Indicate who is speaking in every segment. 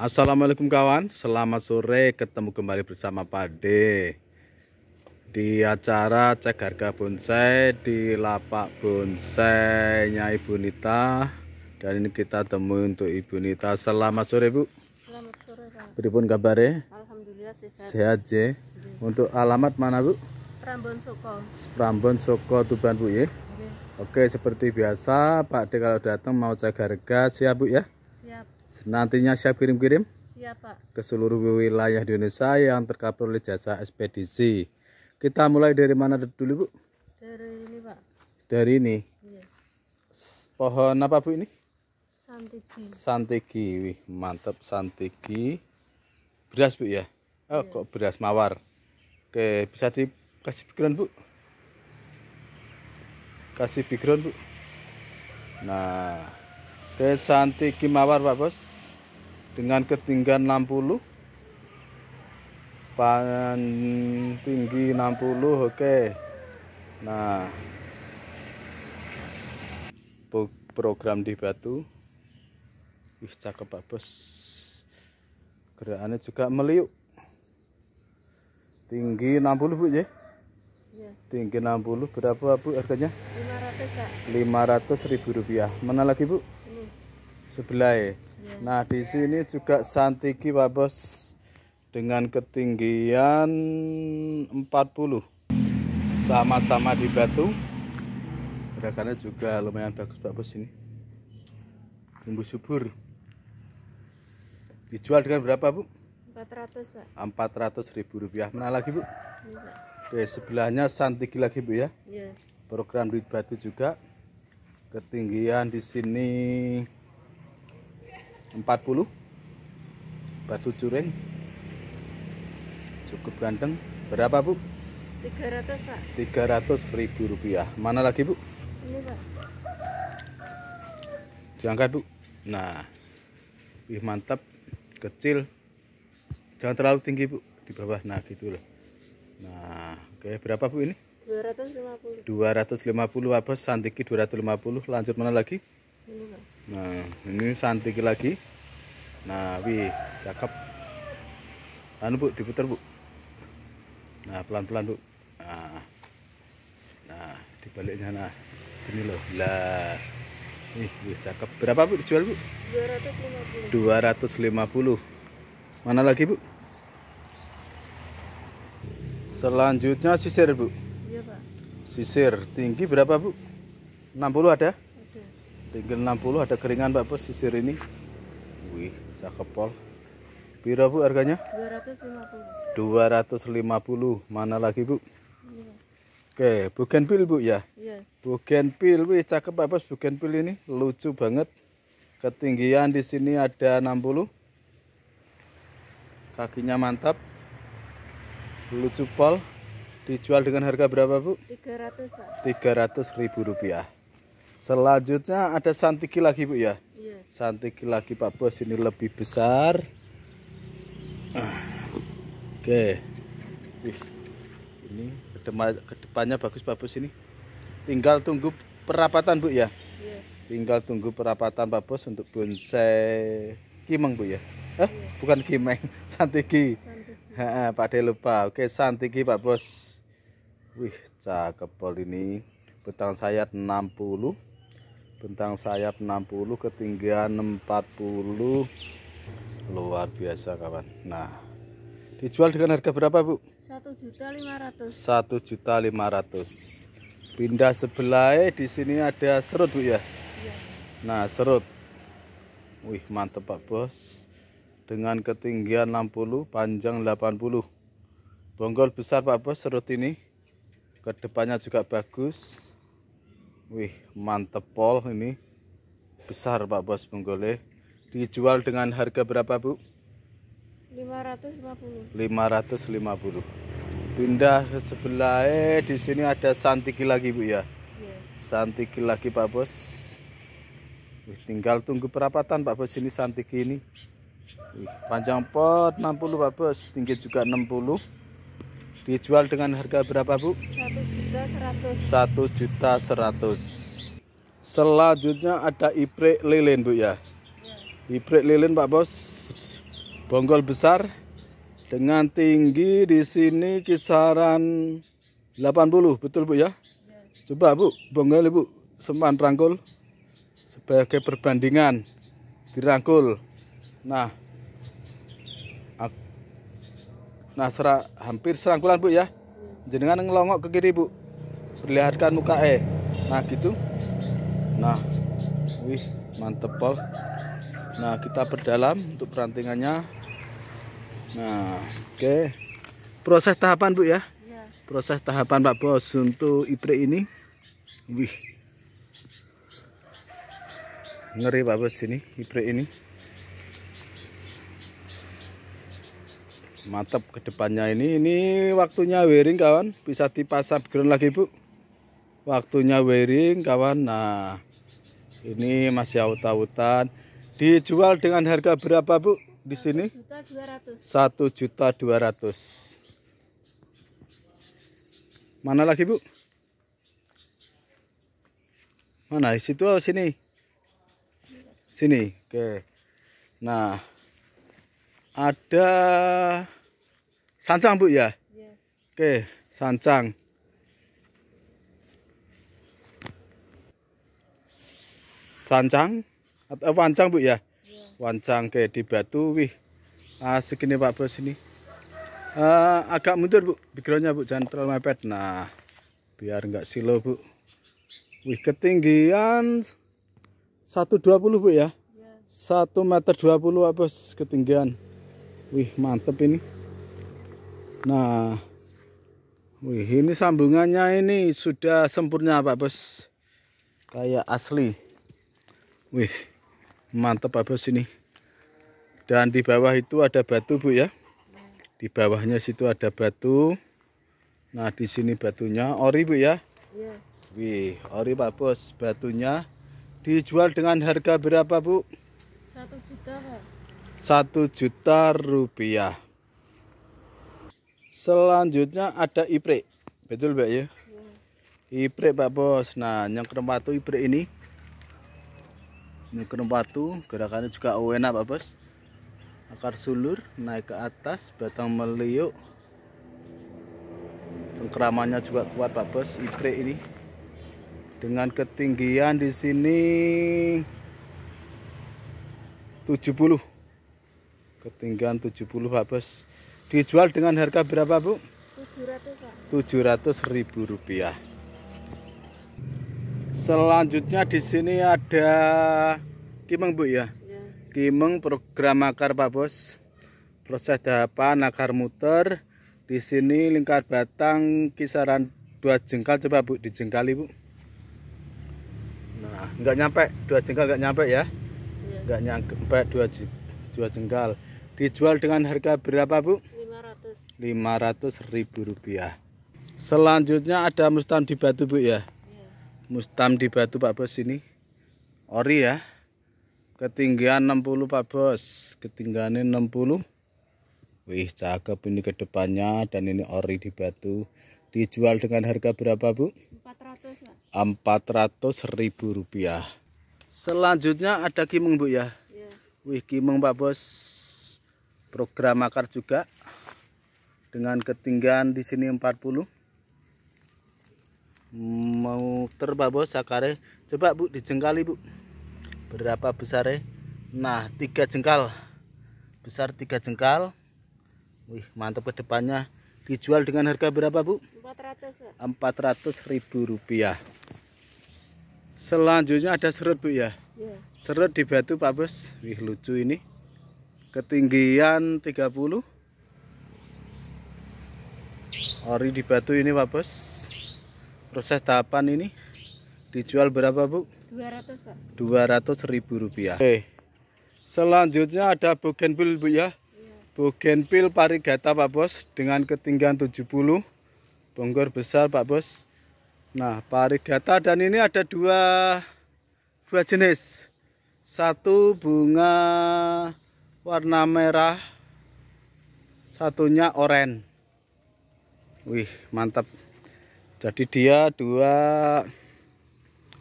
Speaker 1: Assalamualaikum kawan, selamat sore ketemu kembali bersama Pak D. Di acara cek harga bonsai di lapak bonsainya Ibu Nita Dan ini kita temui untuk Ibu Nita, selamat sore Bu Selamat sore Pak kabar ya. Alhamdulillah sehat Sehat j. Untuk alamat mana Bu? Prambon Soko Prambon Soko Tuban Bu ya? Oke seperti biasa Pak D kalau datang mau cek harga siap Bu ya? Nantinya siap kirim-kirim? Siap, Pak. Ke seluruh wilayah di Indonesia yang terkabul oleh jasa ekspedisi. Kita mulai dari mana dulu, Bu? Dari ini, Pak. Dari ini? Iya. Pohon apa, Bu, ini? Santigi. Santigi. Wih, mantap Santigi. Beras, Bu, ya? Oh, iya. kok beras mawar. Oke, bisa dikasih pikiran, Bu? Kasih background, Bu. Nah, ke Santigi Mawar, Pak Bos dengan ketinggian 60 pan tinggi 60 oke okay. nah program di batu wih cakep pak bos gerakannya juga meliuk tinggi 60 bu ya? Iya. tinggi 60 berapa bu harganya 500 500 ribu rupiah mana lagi bu ini sebelah ya Iya. Nah, di sini juga santiki Pak Bos dengan ketinggian 40. Sama-sama di batu. Gerakannya juga lumayan bagus Pak Bos ini. Tumbuh subur. Dijual dengan berapa, Bu? 400, Pak. 400 ribu rupiah. Mana lagi, Bu? Iya. Oke, Di sebelahnya santiki lagi, Bu ya? Iya. Program di batu juga. Ketinggian di sini 40 batu curing cukup ganteng berapa bu 300 pak 300 ribu rupiah mana lagi bu ini pak diangkat bu nah wih mantap kecil jangan terlalu tinggi bu di bawah nah gitu loh nah oke okay. berapa bu ini 250 250 apa santiki 250 lanjut mana lagi ini pak nah ini santik lagi nah wih cakep anu bu diputar bu nah pelan-pelan bu nah nah dibaliknya nah ini loh lah Ih, wih, cakep. Berapa Bu dijual, Bu? 250. 250. Mana lagi, Bu? Selanjutnya sisir, Bu. Iya, Pak. Sisir tinggi berapa, Bu? 60 ada? Tinggal 60 ada keringan pak Bos sisir ini. Wih, cakep pol. Biro Bu harganya? 250. 250. Mana lagi Bu? Iya. Oke, bukan pil Bu ya? Iya. Bukan pil, wih cakep pak Bos bukan pil ini, lucu banget. Ketinggian di sini ada 60. Kakinya mantap. Lucu pol. Dijual dengan harga berapa Bu? 300 Pak. 300 ribu rupiah. Selanjutnya ada santiki lagi Bu ya. Iya. Santiki lagi Pak Bos ini lebih besar. Ah, oke. Wih. Ini kedepannya bagus Pak Bos ini. Tinggal tunggu perapatan Bu ya. Iya. Tinggal tunggu perapatan Pak Bos untuk bonsai kimeng Bu ya. Eh, iya. bukan kimeng, santiki. santiki. Pak De lupa. Oke, santiki Pak Bos. Wih, cakep pol ini. Betang saya 60 bentang sayap 60 ketinggian 40 luar biasa kawan nah dijual dengan harga berapa bu 1.500 1.500 pindah sebelah eh, di sini ada serut bu ya, ya. nah serut wih mantep pak bos dengan ketinggian 60 panjang 80 bonggol besar pak bos serut ini kedepannya juga bagus Wih, mantep pol ini. Besar Pak Bos menggoleh Dijual dengan harga berapa, Bu? 550. 550. Pindah ke sebelah eh di sini ada santiki lagi, Bu ya. Yeah. Santiki lagi Pak Bos. Wih, tinggal tunggu perapatan Pak Bos ini santiki ini. Wih, panjang pot 60 Pak Bos, tinggi juga 60. Dijual dengan harga berapa, Bu? Satu juta seratus. 1 juta 100. Selanjutnya ada iprek lilin, Bu ya? ya. Iprek lilin, Pak Bos. Bonggol besar dengan tinggi di sini kisaran 80, betul Bu ya? ya? Coba Bu, bonggol Bu, sempan rangkul sebagai perbandingan dirangkul. Nah, Nah, serah hampir serangkulan, Bu ya. Jenengan ngelongok ke kiri, Bu. Perlihatkan muka eh, Nah, gitu. Nah. Wih, mantep, Pol. Nah, kita berdalam untuk perantingannya. Nah, oke. Okay. Proses tahapan, Bu ya. Iya. Proses tahapan Pak Bos untuk ibre ini. Wih. Ngeri Pak Bos ini, Ibre ini. mantap kedepannya ini ini waktunya wearing kawan bisa dipasang ground lagi bu waktunya wearing kawan nah ini masih auta-autan dijual dengan harga berapa bu di sini satu juta dua ratus mana lagi bu mana situ sini sini oke nah ada sancang bu ya? ya. Oke sancang. Sancang atau eh, wancang bu ya? ya. Wancang ke di batu wih asik ah, ini pak bos ini. Uh, agak mundur bu backgroundnya bu jangan terlalu mepet. Nah biar nggak silo bu. Wih ketinggian 120 bu ya? Iya. meter 1 meter 20 bos ketinggian? Wih mantep ini. Nah, wih ini sambungannya ini sudah sempurna Pak Bos. Kayak asli. Wih mantep Pak Bos ini. Dan di bawah itu ada batu Bu ya. Di bawahnya situ ada batu. Nah di sini batunya ori Bu ya. Iya. Wih ori Pak Bos batunya dijual dengan harga berapa Bu? Satu juta Pak. 1 juta rupiah selanjutnya ada ipre betul mbak ya iya. ipre pak bos nah yang kerempatu ipre ini ini kerempatu gerakannya juga enak pak bos akar sulur naik ke atas batang meliuk cengkramannya juga kuat pak bos ipre ini dengan ketinggian di sini 70 ketinggian 70 Pak Bos dijual dengan harga berapa Bu? 700 700 ribu rupiah selanjutnya di sini ada kimeng Bu ya? ya kimeng program akar Pak Bos proses dahapan akar muter di sini lingkar batang kisaran dua jengkal coba Bu dijengkali Bu nah nggak nyampe dua jengkal nggak nyampe ya iya. nggak nyampe dua, dua jengkal Dijual dengan harga berapa, Bu? 500. ribu rupiah. Selanjutnya ada mustam di batu, Bu ya. yeah. Mustam di batu Pak Bos ini. Ori ya. Ketinggian 60 Pak Bos. Ketinggiannya 60. Wih, cakep ini kedepannya dan ini ori di batu. Dijual dengan harga berapa, Bu? 400, Pak. 400 ribu rupiah. Selanjutnya ada kimeng, Bu ya. ya. Wih, kimeng Pak Bos program akar juga dengan ketinggian di sini 40 mau terbabos akare coba bu dijengkali bu berapa besarnya nah tiga jengkal besar tiga jengkal wih mantap kedepannya dijual dengan harga berapa bu 400 400 ribu rupiah selanjutnya ada serut bu ya, ya. serut di batu pak bos wih lucu ini ketinggian 30 ori di batu ini Pak Bos proses tahapan ini dijual berapa Bu? 200 ribu rupiah Oke. selanjutnya ada bougainville Bu ya, iya. bougainville parigata Pak Bos dengan ketinggian 70 bonggor besar Pak Bos nah parigata dan ini ada dua dua jenis satu bunga warna merah satunya oranye wih mantap jadi dia dua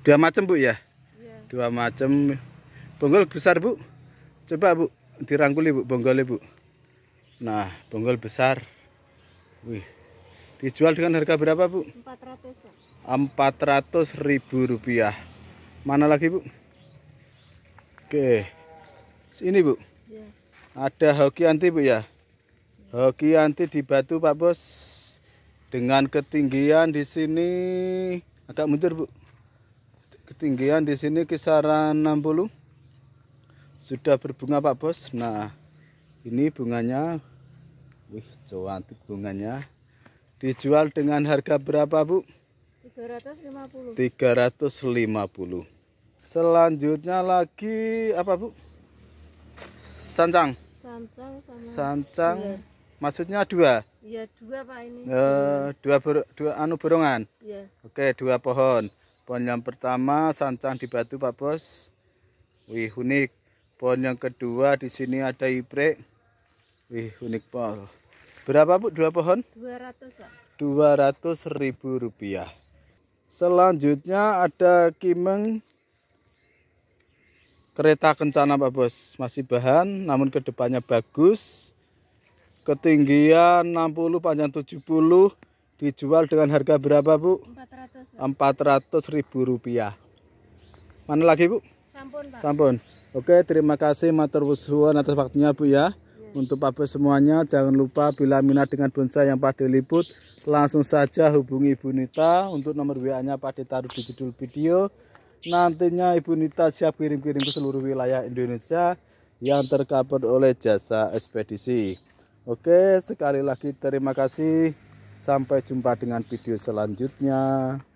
Speaker 1: dua macam bu ya, yeah. dua macam bonggol besar bu coba bu dirangkuli bu bonggolnya bu nah bonggol besar wih dijual dengan harga berapa bu 400 ratus ribu rupiah mana lagi bu oke ini bu Iya. Ada hoki anti Bu ya? Hoki anti di batu Pak Bos. Dengan ketinggian di sini agak mundur Bu. Ketinggian di sini kisaran 60. Sudah berbunga Pak Bos. Nah, ini bunganya. Wih, cantik bunganya. Dijual dengan harga berapa Bu? 350. 350. Selanjutnya lagi apa Bu? sancang? Sancang sama Sancang. dua. Iya. Maksudnya dua? Iya, dua Pak ini. E, dua ber, dua anu burungan. Iya. Oke, dua pohon. Pohon yang pertama sancang di batu Pak Bos. Wih, unik. Pohon yang kedua di sini ada iprek. Wih, unik Pak. Berapa Bu dua pohon? Dua ratus. Pak. ratus ribu rupiah. Selanjutnya ada kimeng kereta kencana Pak Bos masih bahan namun kedepannya bagus ketinggian 60 panjang 70 dijual dengan harga berapa Bu? 400 400 ribu rupiah mana lagi Bu? Sampun Pak Sampun Oke terima kasih Matur Wusuan atas waktunya Bu ya untuk Pak Bos semuanya jangan lupa bila minat dengan bonsai yang Pak liput langsung saja hubungi Bu Nita untuk nomor WA nya Pak ditaruh di judul video nantinya Ibu Nita siap kirim-kirim ke seluruh wilayah Indonesia yang tercover oleh jasa ekspedisi. Oke, sekali lagi terima kasih. Sampai jumpa dengan video selanjutnya.